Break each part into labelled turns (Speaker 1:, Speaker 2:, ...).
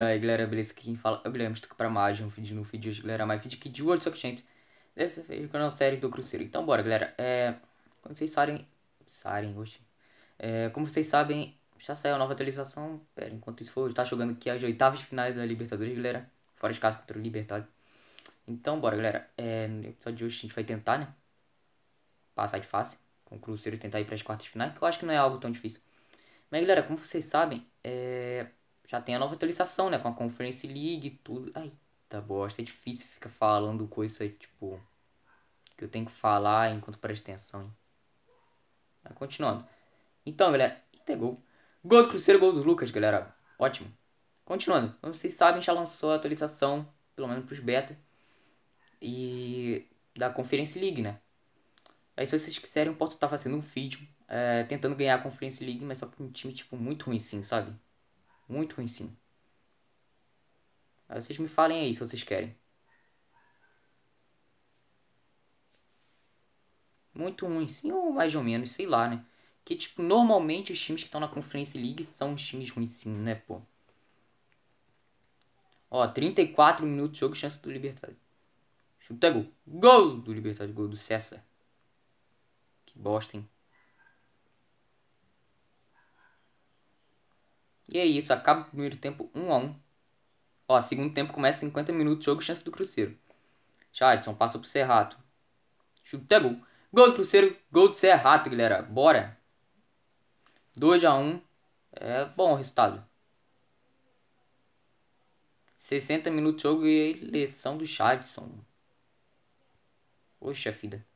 Speaker 1: Oi ah, galera, beleza? Aqui quem fala é o Guilherme, estou aqui pra mais um vídeo, no vídeo de hoje, galera, mais vídeo aqui de World Soccer Champions Dessa vez com a nossa série do Cruzeiro Então bora, galera, é... Como vocês sabem... Sarem, hoje é... Como vocês sabem, já saiu a nova atualização Pera, enquanto isso for, está jogando aqui as oitavas finais da Libertadores, galera Fora de casa contra o Libertad Então bora, galera, é... no episódio de hoje a gente vai tentar, né Passar de fácil com o Cruzeiro tentar ir para as quartas finais Que eu acho que não é algo tão difícil Mas galera, como vocês sabem, é já tem a nova atualização, né? Com a Conference League e tudo. Ai, tá bosta, é difícil ficar falando coisa, tipo. Que eu tenho que falar enquanto presta atenção, hein? Mas continuando. Então, galera, eita, gol. Gol do Cruzeiro, gol do Lucas, galera. Ótimo. Continuando. Como vocês sabem, já lançou a atualização, pelo menos pros beta. E. Da Conference League, né? Aí se vocês quiserem, eu posso estar tá fazendo um vídeo eh, é, tentando ganhar a Conference League, mas só com um time, tipo, muito ruim sim, sabe? Muito ruim sim. Aí ah, vocês me falem aí se vocês querem. Muito ruim sim, ou mais ou menos, sei lá, né? Que, tipo, normalmente os times que estão na Conferência League são os times ruins sim, né, pô? Ó, 34 minutos de jogo, chance do Libertadores. Chuta gol. Gol do Libertadores, gol do César. Que bosta, hein? E é isso, acaba o primeiro tempo 1 um a 1 um. Ó, segundo tempo começa 50 minutos, jogo, chance do Cruzeiro. Chadson passa pro Serrato. Chuta gol. Gol do Cruzeiro, gol do Serrato, galera. Bora. 2 a 1 um. É bom o resultado. 60 minutos de jogo e a eleição do Chadson. Poxa vida.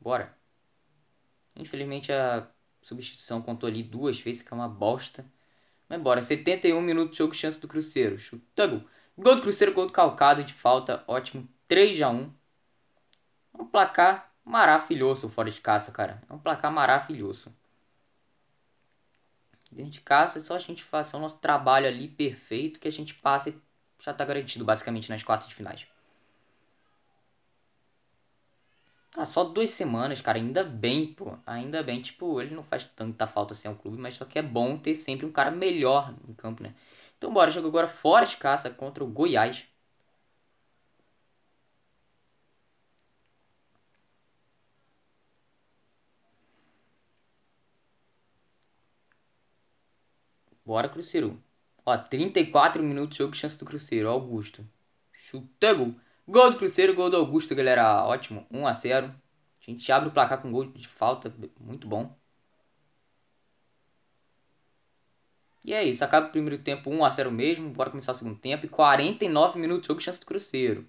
Speaker 1: Bora. Infelizmente a substituição contou ali duas vezes, que é uma bosta. Mas bora, 71 minutos de jogo, chance do Cruzeiro. Chutando. Gol do Cruzeiro, gol do Calcado de falta, ótimo. 3 a 1 é Um placar maravilhoso fora de casa, cara. É um placar maravilhoso. Dentro de casa é só a gente fazer o nosso trabalho ali perfeito que a gente passa e já tá garantido basicamente nas quartas de finais. Ah, só duas semanas, cara. Ainda bem, pô. Ainda bem. Tipo, ele não faz tanta falta assim ao clube, mas só que é bom ter sempre um cara melhor em campo, né? Então bora, jogo agora fora de caça contra o Goiás. Bora, Cruzeiro. Ó, 34 minutos de jogo, chance do Cruzeiro. Augusto. Chuta, gol. Gol do Cruzeiro, gol do Augusto, galera. Ótimo, 1 a 0 A gente abre o placar com gol de falta, muito bom. E é isso, acaba o primeiro tempo 1 a 0 mesmo, bora começar o segundo tempo. E 49 minutos de jogo, chance do Cruzeiro.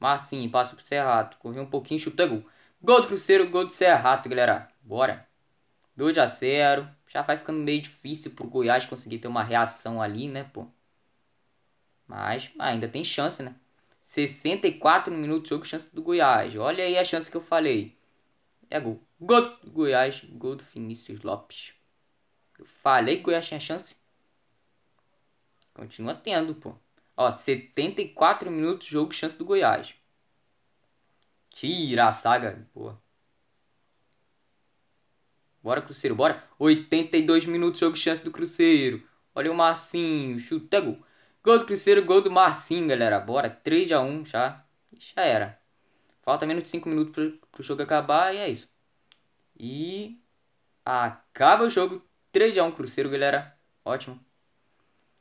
Speaker 1: Marcinho, passa pro Serrato, correu um pouquinho, chuta gol. Gol do Cruzeiro, gol do Serrato, galera. Bora. 2 a 0 Já vai ficando meio difícil pro Goiás conseguir ter uma reação ali, né, pô. Mas ainda tem chance, né. 64 minutos jogo, chance do Goiás. Olha aí a chance que eu falei. É gol. Gol do Goiás, gol do Vinícius Lopes. Eu falei que o Goiás tinha chance. Continua tendo, pô. Ó, 74 minutos jogo, chance do Goiás. Tira a saga, pô. Bora, Cruzeiro, bora. 82 minutos jogo, chance do Cruzeiro. Olha o Marcinho, chuta, é gol. Gol do Cruzeiro, gol do Marcinho, galera. Bora, 3x1 já. Já era. Falta menos de 5 minutos pro, pro jogo acabar e é isso. E acaba o jogo. 3x1 Cruzeiro, galera. Ótimo.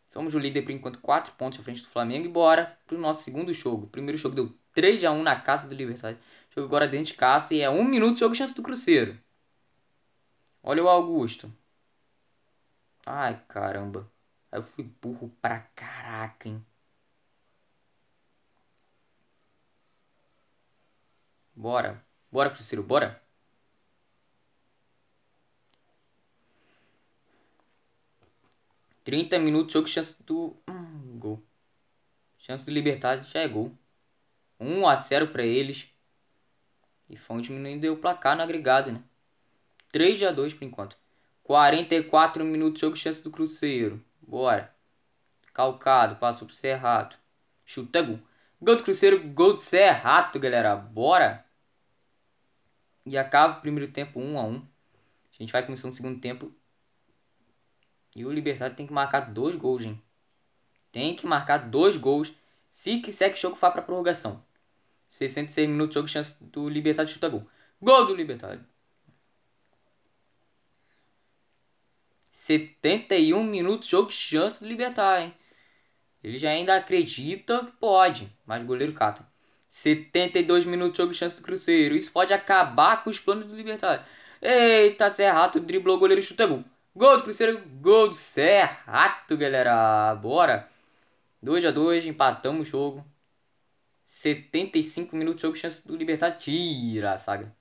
Speaker 1: Somos o líder por enquanto, 4 pontos à frente do Flamengo. E bora pro nosso segundo jogo. primeiro jogo deu 3x1 na caça do Libertadores. Jogo agora dentro de caça e é 1 um minuto jogo chance do Cruzeiro. Olha o Augusto. Ai, caramba. Aí eu fui burro pra caraca, hein? Bora. Bora, Cruzeiro, bora. Trinta minutos, jogo, chance do... Hum, gol. Chance do Libertad já é gol. 1 a 0 para eles. E foi um diminuindo o placar no agregado, né? 3 a 2 por enquanto. 44 minutos jogo chance do Cruzeiro. Bora. Calcado, passou pro Cerrato. Chuta gol. Gol do Cruzeiro, gol do Cerrato, galera. Bora. E acaba o primeiro tempo 1 um a 1 um. A gente vai começar o segundo tempo. E o Libertad tem que marcar dois gols, hein? Tem que marcar dois gols. Se quiser que o jogo vá pra prorrogação. 66 minutos, jogo, chance do Libertad chuta gol. Gol do Libertad. 71 minutos, jogo de chance do Libertar, hein? Ele já ainda acredita que pode, mas o goleiro cata. 72 minutos, jogo de chance do Cruzeiro. Isso pode acabar com os planos do Libertário. Eita, Serrato driblou, goleiro chuta gol. Gol do Cruzeiro, gol do Serrato, galera. Bora. 2 a 2 empatamos o jogo. 75 minutos, jogo de chance do Libertar. Tira saga.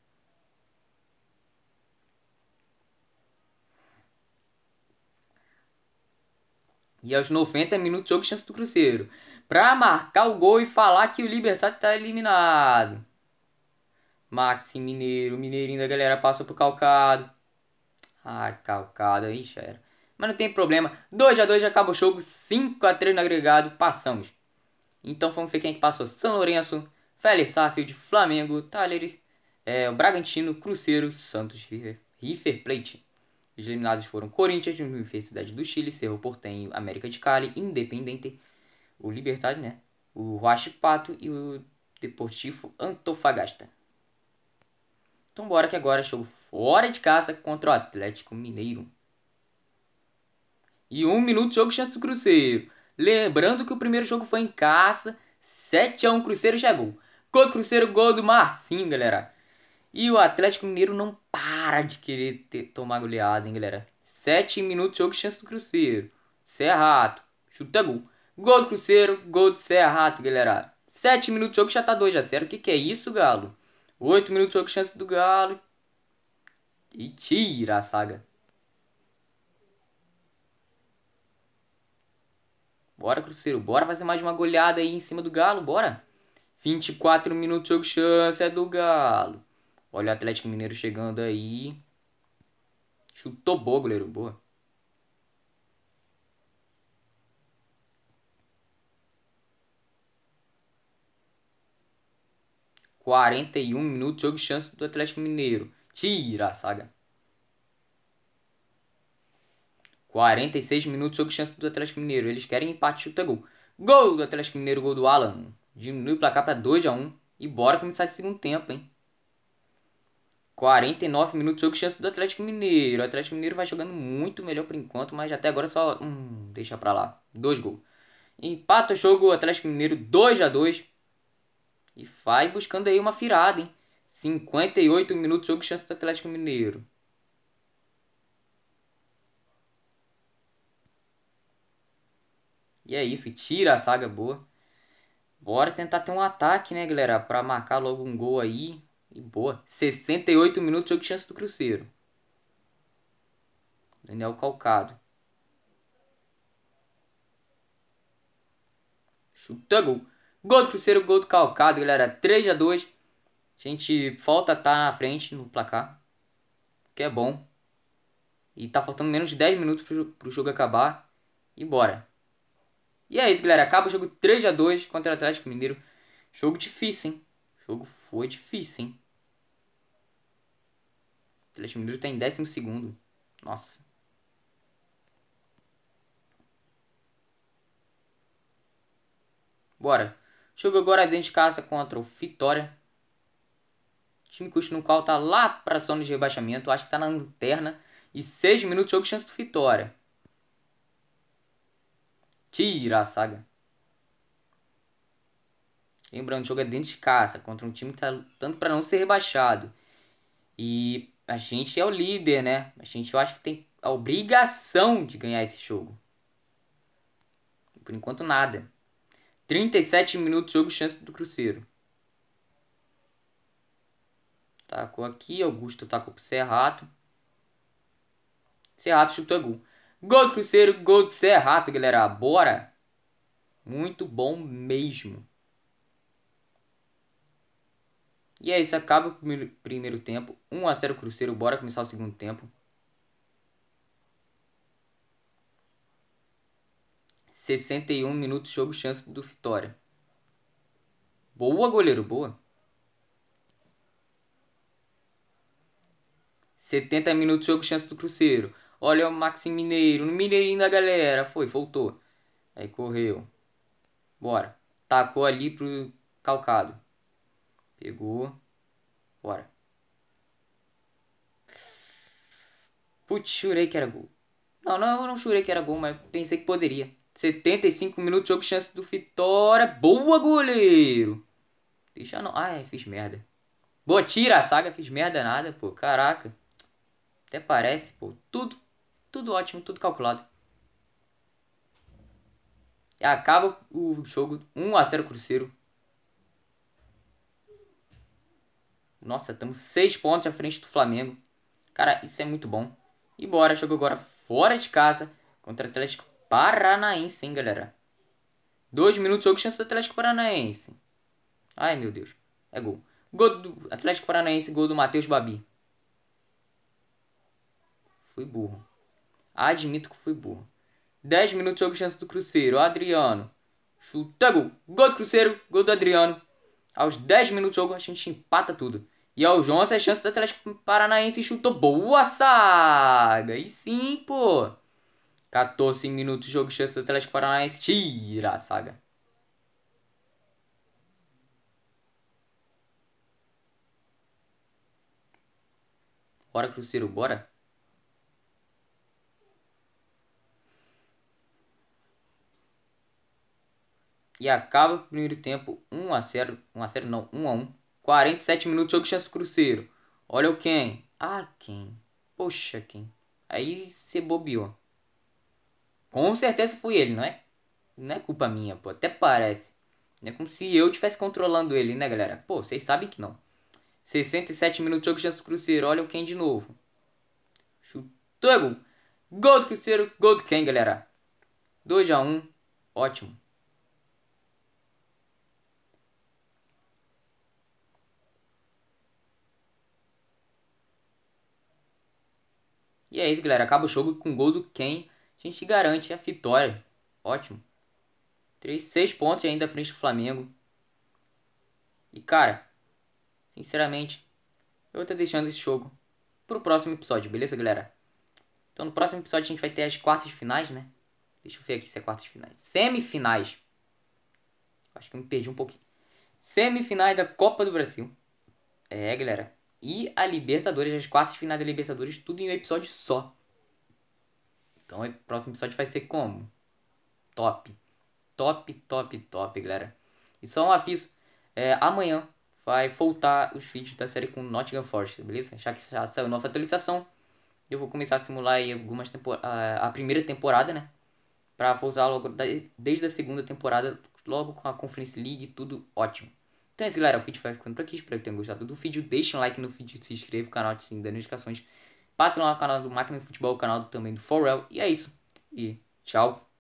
Speaker 1: E aos 90 minutos, jogo chance do Cruzeiro. Pra marcar o gol e falar que o Libertad tá eliminado. Maxi Mineiro, Mineirinho da galera, passou pro Calcado. Ah, Calcado, ixi, era. Mas não tem problema. 2x2 já acaba o jogo. 5x3 no agregado. Passamos. Então vamos ver quem é que passou. São Lourenço, Félix Safield, Flamengo, Taleres, é, o Bragantino, Cruzeiro, Santos, River, River Plate. Os eliminados foram Corinthians, Universidade do Chile, Cerro Portenho, América de Cali, Independente, o Libertad, né? O Huachipato Pato e o Deportivo Antofagasta. Então bora que agora é jogo fora de casa contra o Atlético Mineiro. E um minuto jogo chance do Cruzeiro. Lembrando que o primeiro jogo foi em casa, 7 a 1 Cruzeiro chegou. É gol do Cruzeiro, gol do Marcinho, galera. E o Atlético Mineiro não para de querer ter, tomar goleada, hein, galera? 7 minutos, jogo, chance do Cruzeiro. Serra Rato, chuta gol. Gol do Cruzeiro, gol do Serra Rato, galera. 7 minutos, jogo, já tá 2 a 0 O que, que é isso, Galo? 8 minutos, jogo, chance do Galo. E tira a saga. Bora, Cruzeiro, bora fazer mais uma goleada aí em cima do Galo, bora. 24 minutos, jogo, chance é do Galo. Olha o Atlético Mineiro chegando aí. Chutou boa, goleiro. Boa. Quarenta e um minutos, jogo de chance do Atlético Mineiro. Tira saga. 46 minutos, jogo de chance do Atlético Mineiro. Eles querem empate, chuta gol. Gol do Atlético Mineiro, gol do Alan. Diminui o placar para 2 a 1 um. E bora começar esse segundo tempo, hein? 49 minutos, jogo chance do Atlético Mineiro. O Atlético Mineiro vai jogando muito melhor por enquanto, mas até agora só. Hum, deixa pra lá. Dois gols. Empata o jogo, o Atlético Mineiro 2 a 2 E vai buscando aí uma firada, hein? 58 minutos, jogo chance do Atlético Mineiro. E é isso, tira a saga boa. Bora tentar ter um ataque, né, galera? Pra marcar logo um gol aí. E boa. 68 minutos, jogo de chance do Cruzeiro. Daniel Calcado. Chuta gol. Gol do Cruzeiro, gol do Calcado, galera. 3 x 2 A gente falta estar tá na frente no placar. Que é bom. E tá faltando menos de 10 minutos pro, jogo acabar. E bora. E é isso, galera. Acaba o jogo 3 x 2 contra o Atlético Mineiro. Jogo difícil, hein? O jogo foi difícil, hein? O Atlético Mineiro tá em décimo segundo. Nossa. Bora. Jogo agora dentro de casa contra o Vitória. Time custo no qual tá lá pra zona de rebaixamento. Acho que tá na lanterna. E 6 minutos de jogo, chance do Vitória. Tira a saga. Lembrando, o jogo é dentro de casa. Contra um time que tá lutando pra não ser rebaixado. E a gente é o líder, né? A gente eu acho que tem a obrigação de ganhar esse jogo. Por enquanto nada. 37 minutos jogo chance do Cruzeiro. Tacou aqui, Augusto tacou pro Serrato. Serrato chutou gol. Gol do Cruzeiro, gol do Serrato, galera. Bora! Muito bom mesmo. E é isso, acaba o primeiro, tempo. 1 a 0 Cruzeiro, bora começar o segundo tempo. 61 e um minutos, jogo, chance do Vitória. Boa, goleiro, boa. 70 minutos, jogo, chance do Cruzeiro. Olha o Maxi Mineiro, no Mineirinho da galera. Foi, voltou. Aí correu. Bora. Tacou ali pro Calcado. Pegou. Bora. Putz, chorei que era gol. Não, não, eu não chorei que era gol, mas pensei que poderia. 75 minutos, jogo, chance do Vitória. Boa, goleiro! Deixa não. Ai, ah, é, fiz merda. Boa, tira a saga, fiz merda nada, pô. Caraca. Até parece, pô. Tudo, tudo ótimo, tudo calculado. E acaba o jogo 1 a 0 Cruzeiro. Nossa, estamos seis pontos à frente do Flamengo. Cara, isso é muito bom. E bora, jogo agora fora de casa contra o Atlético Paranaense, hein, galera? Dois minutos, jogo, chance do Atlético Paranaense. Ai, meu Deus. É gol. Gol do Atlético Paranaense, gol do Matheus Babi. Fui burro. Admito que fui burro. 10 minutos, jogo, chance do Cruzeiro. Adriano. Chuta gol. Gol do Cruzeiro, gol do Adriano. Aos 10 minutos, jogo, a gente empata tudo. E ao Johnson, é a chance do Atlético Paranaense chutou boa saga. E sim, pô. 14 minutos de jogo, chance do Atlético Paranaense. Tira a saga. Bora, Cruzeiro, bora. E acaba o primeiro tempo 1 a 0, 1 a 0 não, 1 a 1. 47 minutos, jogo chance do Cruzeiro. Olha o quem. Ah, quem. Poxa, quem. Aí você bobeou. Com certeza foi ele, não é? Não é culpa minha, pô. Até parece. Não é como se eu estivesse controlando ele, né, galera? Pô, vocês sabem que não. 67 minutos, jogo chance do Cruzeiro. Olha o quem de novo. Chutou, gol. Gol do Cruzeiro, gol do quem, galera? 2x1. Ótimo. E é isso, galera. Acaba o jogo com o gol do Ken. A gente garante a vitória. Ótimo. Três, seis pontos ainda à frente do Flamengo. E, cara, sinceramente, eu vou estar deixando esse jogo pro próximo episódio, beleza, galera? Então, no próximo episódio a gente vai ter as quartas de finais, né? Deixa eu ver aqui se é quartas de finais. Semifinais. Acho que eu me perdi um pouquinho. Semifinais da Copa do Brasil. É, galera e a Libertadores, as quartas finais da Libertadores, tudo em um episódio só. Então o próximo episódio vai ser como? Top. Top, top, top, galera. E só um aviso. É, amanhã vai voltar os vídeos da série com Nottingham Forest, beleza? Já que já saiu nova atualização, eu vou começar a simular aí algumas tempor a, primeira temporada, né? Pra voltar logo da, desde a segunda temporada, logo com a Conference League, tudo ótimo. Então é isso, galera. O vídeo vai ficando por aqui. Espero que tenham gostado do vídeo. Deixem um like no vídeo, se inscreva no canal, ativem as notificações. Passem lá no canal do Máquina de Futebol, o canal também do Forel. E é isso. E tchau.